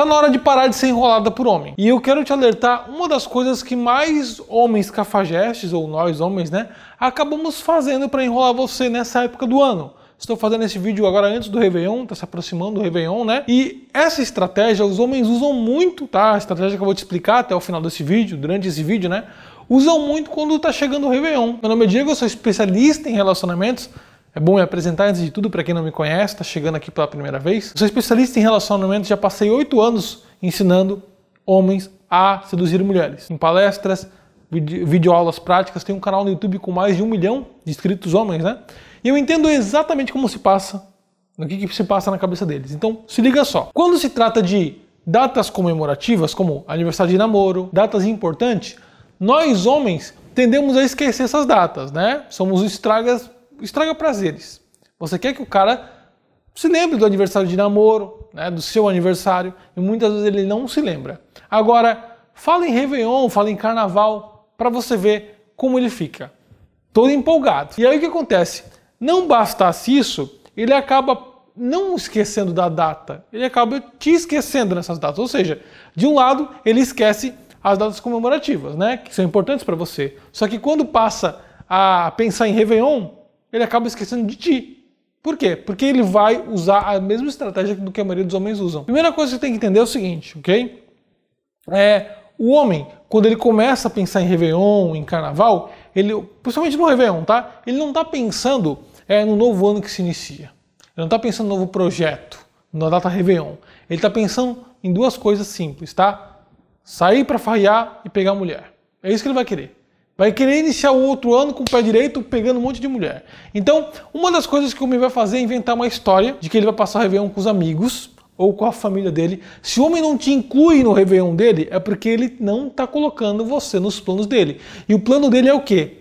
Tá na hora de parar de ser enrolada por homem. E eu quero te alertar uma das coisas que mais homens cafajestes, ou nós homens, né, acabamos fazendo para enrolar você nessa época do ano. Estou fazendo esse vídeo agora antes do Réveillon, está se aproximando do Réveillon, né? E essa estratégia os homens usam muito, tá? A estratégia que eu vou te explicar até o final desse vídeo, durante esse vídeo, né? Usam muito quando está chegando o Réveillon. Meu nome é Diego, eu sou especialista em relacionamentos é bom me apresentar antes de tudo para quem não me conhece, está chegando aqui pela primeira vez. Eu sou especialista em relacionamento, já passei oito anos ensinando homens a seduzir mulheres. Em palestras, videoaulas práticas, Tenho um canal no YouTube com mais de um milhão de inscritos homens, né? E eu entendo exatamente como se passa, o que, que se passa na cabeça deles. Então, se liga só. Quando se trata de datas comemorativas, como aniversário de namoro, datas importantes, nós homens tendemos a esquecer essas datas, né? Somos estragas estraga prazeres. Você quer que o cara se lembre do aniversário de namoro, né, do seu aniversário, e muitas vezes ele não se lembra. Agora, fala em Réveillon, fala em Carnaval, para você ver como ele fica. Todo empolgado. E aí o que acontece? Não bastasse isso, ele acaba não esquecendo da data, ele acaba te esquecendo nessas datas. Ou seja, de um lado, ele esquece as datas comemorativas, né, que são importantes para você. Só que quando passa a pensar em Réveillon, ele acaba esquecendo de ti. Por quê? Porque ele vai usar a mesma estratégia do que a maioria dos homens usam. Primeira coisa que você tem que entender é o seguinte, ok? É, o homem, quando ele começa a pensar em Réveillon, em Carnaval, ele, principalmente no Réveillon, tá? Ele não está pensando é, no novo ano que se inicia. Ele não está pensando no novo projeto, na data Réveillon. Ele está pensando em duas coisas simples, tá? Sair para farrear e pegar mulher. É isso que ele vai querer. Vai querer iniciar o outro ano com o pé direito pegando um monte de mulher. Então, uma das coisas que o homem vai fazer é inventar uma história de que ele vai passar o Réveillon com os amigos ou com a família dele. Se o homem não te inclui no Réveillon dele, é porque ele não está colocando você nos planos dele. E o plano dele é o quê?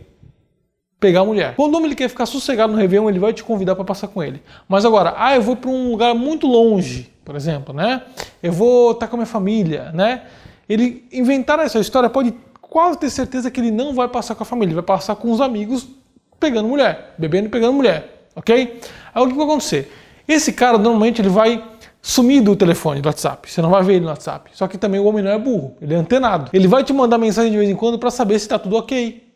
Pegar a mulher. Quando o homem quer ficar sossegado no Réveillon, ele vai te convidar para passar com ele. Mas agora, ah, eu vou para um lugar muito longe, por exemplo, né? Eu vou estar tá com a minha família, né? Ele inventar essa história pode quase ter certeza que ele não vai passar com a família, ele vai passar com os amigos pegando mulher, bebendo e pegando mulher, ok? Aí o que vai acontecer? Esse cara normalmente ele vai sumir do telefone, do WhatsApp. Você não vai ver ele no WhatsApp. Só que também o homem não é burro, ele é antenado. Ele vai te mandar mensagem de vez em quando para saber se está tudo ok,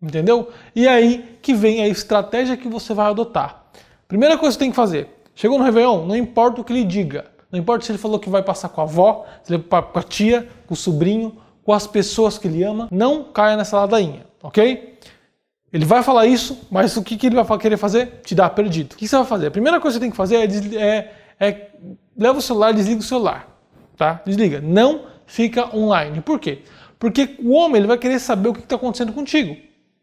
entendeu? E aí que vem a estratégia que você vai adotar. Primeira coisa que você tem que fazer: chegou no Réveillon, não importa o que ele diga, não importa se ele falou que vai passar com a avó, se ele vai com a tia, com o sobrinho, com as pessoas que ele ama, não caia nessa ladainha, ok? Ele vai falar isso, mas o que, que ele vai querer fazer? Te dar perdido. O que você vai fazer? A primeira coisa que você tem que fazer é, é, é leva o celular, desliga o celular, tá? Desliga. Não fica online. Por quê? Porque o homem ele vai querer saber o que está acontecendo contigo.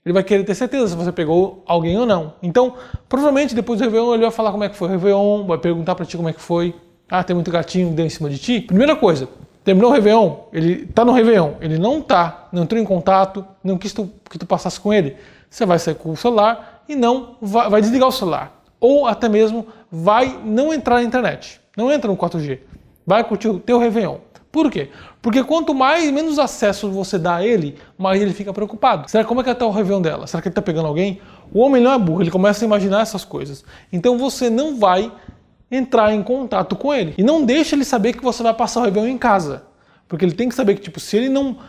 Ele vai querer ter certeza se você pegou alguém ou não. Então, provavelmente depois do Réveillon ele vai falar como é que foi o Réveillon, vai perguntar para ti como é que foi. Ah, tem muito gatinho que deu em cima de ti. Primeira coisa, Terminou o Réveillon, ele está no Réveillon, ele não está, não entrou em contato, não quis tu, que tu passasse com ele. Você vai sair com o celular e não vai, vai desligar o celular. Ou até mesmo vai não entrar na internet. Não entra no 4G. Vai curtir o teu Réveillon. Por quê? Porque quanto mais menos acesso você dá a ele, mais ele fica preocupado. Será como é que até tá o Réveillon dela? Será que ele está pegando alguém? O homem não é burro, ele começa a imaginar essas coisas. Então você não vai entrar em contato com ele. E não deixe ele saber que você vai passar o Réveillon em casa. Porque ele tem que saber que, tipo, se ele não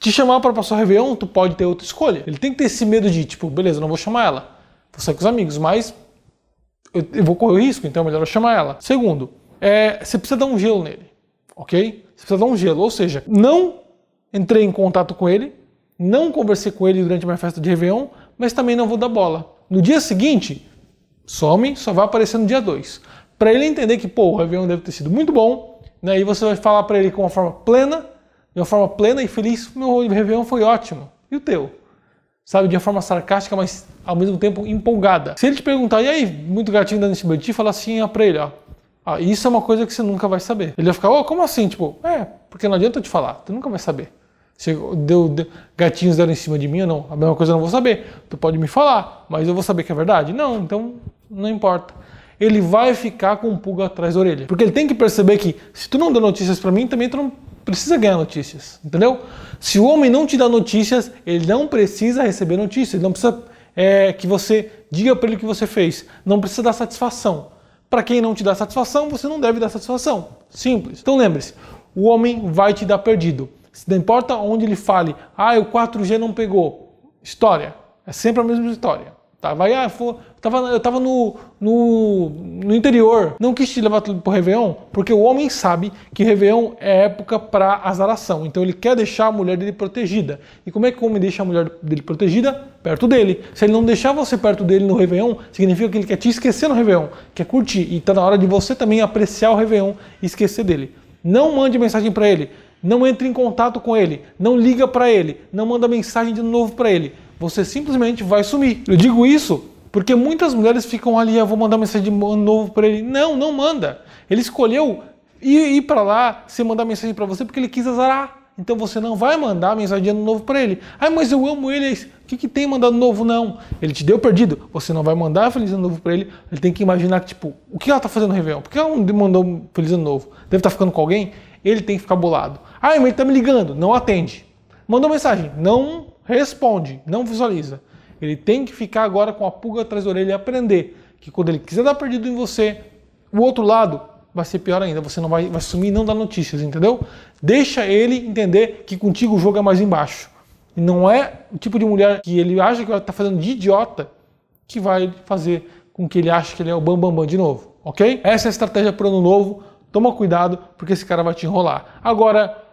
te chamar para passar o Réveillon, tu pode ter outra escolha. Ele tem que ter esse medo de, tipo, beleza, não vou chamar ela. Vou sair com os amigos, mas eu, eu vou correr o risco, então é melhor eu chamar ela. Segundo, é, você precisa dar um gelo nele, ok? Você precisa dar um gelo, ou seja, não entrei em contato com ele, não conversei com ele durante a minha festa de Réveillon, mas também não vou dar bola. No dia seguinte, some, só vai aparecer no dia 2 para ele entender que, pô, o Réveillon deve ter sido muito bom, né? E você vai falar para ele com uma forma plena, de uma forma plena e feliz, meu Réveillon foi ótimo. E o teu? Sabe, de uma forma sarcástica, mas ao mesmo tempo empolgada. Se ele te perguntar, e aí, muito gatinho dando esse ti, fala assim ó, ah, pra ele, ó. Ah, isso é uma coisa que você nunca vai saber. Ele vai ficar, oh, como assim? Tipo, é, porque não adianta eu te falar, tu nunca vai saber. Se deu, deu, gatinhos deram em cima de mim ou não, a mesma coisa eu não vou saber. Tu pode me falar, mas eu vou saber que é verdade? Não, então não importa ele vai ficar com um pulga atrás da orelha. Porque ele tem que perceber que se tu não dá notícias para mim, também tu não precisa ganhar notícias, entendeu? Se o homem não te dá notícias, ele não precisa receber notícias, ele não precisa é, que você diga para ele o que você fez, não precisa dar satisfação. Para quem não te dá satisfação, você não deve dar satisfação. Simples. Então lembre-se, o homem vai te dar perdido. Se não importa onde ele fale, ah, o 4G não pegou. História. É sempre a mesma história. Tava, ah, foi. tava, eu tava no, no, no, interior, não quis te levar pro Réveillon, porque o homem sabe que Réveillon é época para azaração. Então ele quer deixar a mulher dele protegida. E como é que o homem deixa a mulher dele protegida? Perto dele. Se ele não deixar você perto dele no Réveillon, significa que ele quer te esquecer no Réveillon, quer curtir. E tá na hora de você também apreciar o Réveillon e esquecer dele. Não mande mensagem para ele. Não entre em contato com ele. Não liga para ele. Não manda mensagem de novo para ele você simplesmente vai sumir. Eu digo isso porque muitas mulheres ficam ali, eu ah, vou mandar mensagem de novo para ele. Não, não manda. Ele escolheu ir, ir para lá, se mandar mensagem para você porque ele quis azarar. Então você não vai mandar mensagem de ano novo para ele. Ah, mas eu amo ele. O que, que tem mandando novo? Não. Ele te deu perdido. Você não vai mandar feliz ano novo para ele. Ele tem que imaginar que, tipo, o que ela tá fazendo no Réveillon? Por que ela não mandou feliz ano novo? Deve estar tá ficando com alguém? Ele tem que ficar bolado. Ah, mas ele tá me ligando. Não atende. Mandou mensagem. Não responde, não visualiza. Ele tem que ficar agora com a pulga atrás da orelha e aprender que quando ele quiser dar perdido em você, o outro lado vai ser pior ainda. Você não vai, vai sumir e não dar notícias, entendeu? Deixa ele entender que contigo o jogo é mais embaixo. E não é o tipo de mulher que ele acha que está fazendo de idiota que vai fazer com que ele ache que ele é o bambambam bam, bam de novo, ok? Essa é a estratégia para o ano novo. Toma cuidado, porque esse cara vai te enrolar. Agora,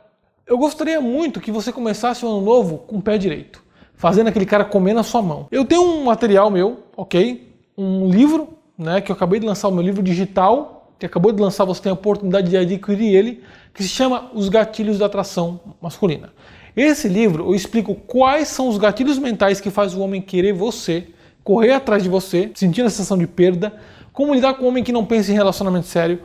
eu gostaria muito que você começasse o ano novo com o pé direito, fazendo aquele cara comer na sua mão. Eu tenho um material meu, ok? Um livro, né? Que eu acabei de lançar o meu livro digital, que acabou de lançar, você tem a oportunidade de adquirir ele, que se chama Os Gatilhos da Atração Masculina. Esse livro eu explico quais são os gatilhos mentais que faz o homem querer você, correr atrás de você, sentindo a sensação de perda, como lidar com um homem que não pensa em relacionamento sério,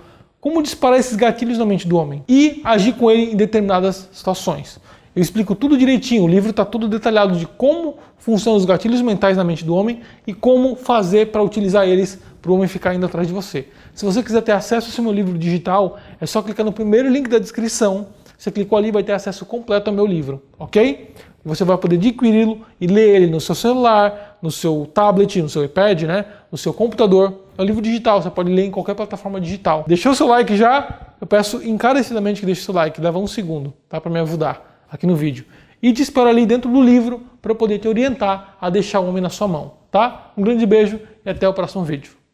como disparar esses gatilhos na mente do homem e agir com ele em determinadas situações. Eu explico tudo direitinho, o livro está tudo detalhado de como funcionam os gatilhos mentais na mente do homem e como fazer para utilizar eles para o homem ficar indo atrás de você. Se você quiser ter acesso ao meu livro digital, é só clicar no primeiro link da descrição. Você clicou ali vai ter acesso completo ao meu livro, ok? Você vai poder adquiri-lo e ler ele no seu celular, no seu tablet, no seu iPad, né? no seu computador é um livro digital, você pode ler em qualquer plataforma digital. Deixou seu like já? Eu peço encarecidamente que deixe seu like, leva um segundo, tá? Para me ajudar aqui no vídeo. E te espero ali dentro do livro para eu poder te orientar a deixar o homem na sua mão, tá? Um grande beijo e até o próximo vídeo.